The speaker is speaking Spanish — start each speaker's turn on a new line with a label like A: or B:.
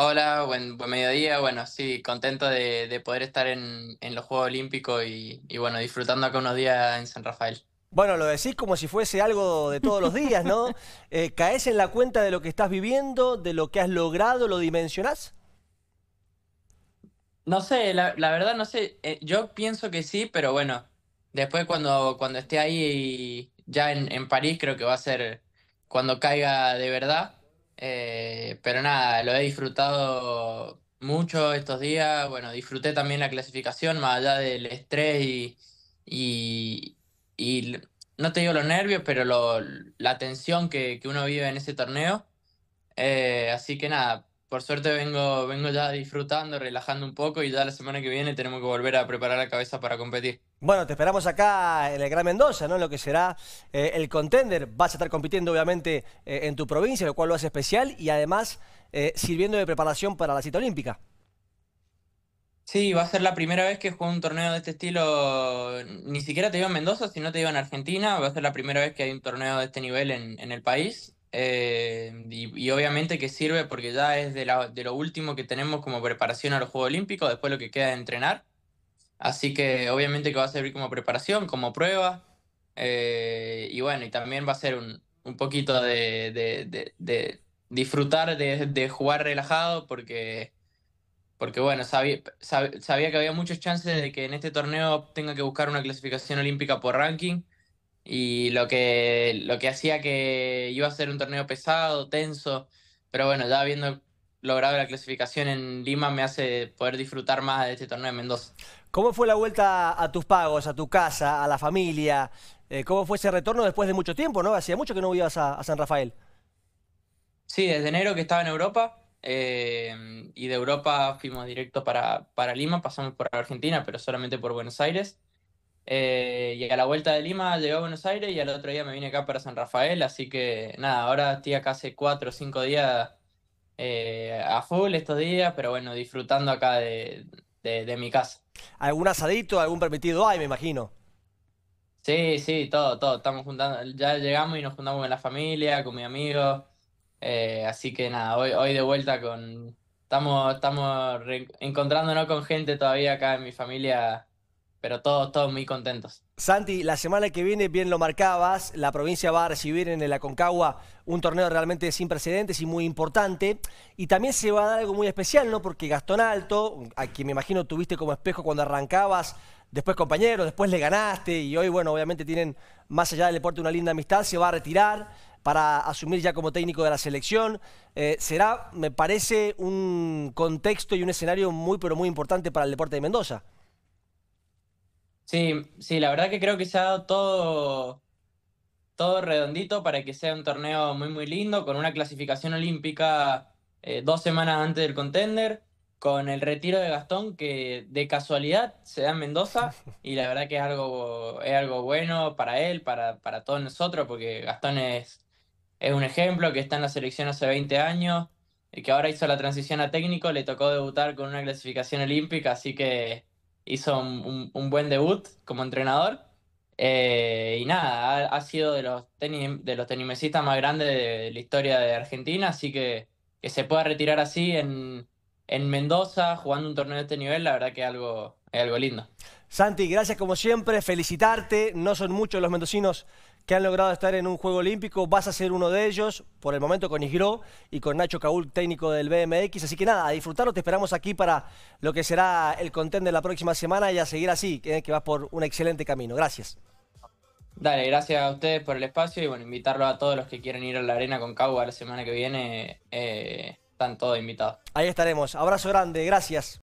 A: Hola, buen, buen mediodía. Bueno, sí, contento de, poder estar en, los Juegos Olímpicos y, bueno, disfrutando acá unos días en San Rafael.
B: Bueno, lo decís como si fuese algo de todos los días, ¿no? Eh, ¿Caes en la cuenta de lo que estás viviendo, de lo que has logrado, lo dimensionás? No sé, la,
A: verdad no sé. Eh, yo pienso que sí, pero bueno, después cuando, cuando esté ahí ya en París creo que va a ser cuando caiga de verdad eh, pero nada, lo he disfrutado mucho estos días. Bueno, disfruté también la clasificación, más allá del estrés y, no te digo los nervios, pero la tensión que, uno vive en ese torneo. Eh, así que nada, por suerte vengo, vengo ya disfrutando, relajando un poco y ya la semana que viene tenemos que volver a preparar la cabeza para competir.
B: Bueno, te esperamos acá en el Gran Mendoza, ¿no? lo que será eh, el contender. Vas a estar compitiendo, obviamente, eh, en tu provincia, lo cual lo hace especial y además eh, sirviendo de preparación para la cita olímpica. Sí, va
A: a ser la primera vez que juega un torneo de este estilo, ni siquiera te iba en Mendoza, sino te iba en Argentina, va a ser la primera vez que hay un torneo de este nivel en, en el país y obviamente que sirve porque ya es de, lo último que tenemos como preparación a los Juegos Olímpicos, después lo que queda de entrenar. Así que obviamente que va a servir como preparación, como prueba. Eh, y bueno, y también va a ser un, poquito de, disfrutar, de, jugar relajado, porque, porque bueno, sabía, que había muchas chances de que en este torneo tenga que buscar una clasificación olímpica por ranking y lo que, lo que hacía que iba a ser un torneo pesado, tenso, pero bueno, ya habiendo logrado la clasificación en Lima me hace poder disfrutar más de este torneo
B: en Mendoza. ¿Cómo fue la vuelta a tus pagos, a tu casa, a la familia? Eh, ¿Cómo fue ese retorno después de mucho tiempo, no? Hacía mucho que no ibas a, San Rafael. Sí, desde enero
A: que estaba en Europa eh, y de Europa fuimos directo para, para Lima, pasamos por Argentina, pero solamente por Buenos Aires. Eh, y a la vuelta de Lima llegué a Buenos Aires y al otro día me vine acá para San Rafael, así que nada, ahora estoy acá hace cuatro o cinco días eh, a full estos días, pero bueno, disfrutando acá de, mi
B: casa. ¿Algún asadito, algún permitido hay, me imagino?
A: Sí, sí, todo, todo, estamos juntando, ya llegamos y nos juntamos con la familia, con mis amigos, eh, así que nada, hoy, hoy de vuelta con, estamos, estamos encontrándonos con gente todavía acá en mi familia pero todos, todos muy contentos.
B: Santi, la semana que viene, bien lo marcabas, la provincia va a recibir en el Aconcagua un torneo realmente sin precedentes y muy importante. Y también se va a dar algo muy especial, ¿no? Porque Gastón Alto, a quien me imagino tuviste como espejo cuando arrancabas, después compañero, después le ganaste y hoy, bueno, obviamente tienen, más allá del deporte, una linda amistad, se va a retirar para asumir ya como técnico de la selección. Eh, será, me parece, un contexto y un escenario muy, pero muy importante para el deporte de Mendoza. Sí,
A: sí, la verdad que creo que se ha dado todo, todo redondito para que sea un torneo muy, muy lindo, con una clasificación olímpica eh, dos semanas antes del contender, con el retiro de Gastón, que de casualidad se da en Mendoza, y la verdad que es algo, es algo bueno para él, para, para todos nosotros, porque Gastón es, es un ejemplo que está en la selección hace 20 años, y que ahora hizo la transición a técnico, le tocó debutar con una clasificación olímpica, así que hizo un, buen debut como entrenador. Eh, y nada, ha, sido de los, tenis, de los tenimesistas más grandes de la historia de Argentina, así que que se pueda retirar así en, Mendoza jugando un torneo de este nivel, la verdad que es
B: algo, es algo lindo. Santi, gracias como siempre, felicitarte. No son muchos los mendocinos que han logrado estar en un Juego Olímpico. Vas a ser uno de ellos, por el momento con Isgro y con Nacho Caúl, técnico del BMX. Así que nada, a disfrutarlo. Te esperamos aquí para lo que será el content de la próxima semana y a seguir así, que, vas por un excelente camino. Gracias.
A: Dale, gracias a ustedes por el espacio y bueno, invitarlo a todos los que quieren ir a la arena con Cagua la semana que viene.
B: Eh, están todos invitados. Ahí estaremos. Abrazo grande, gracias.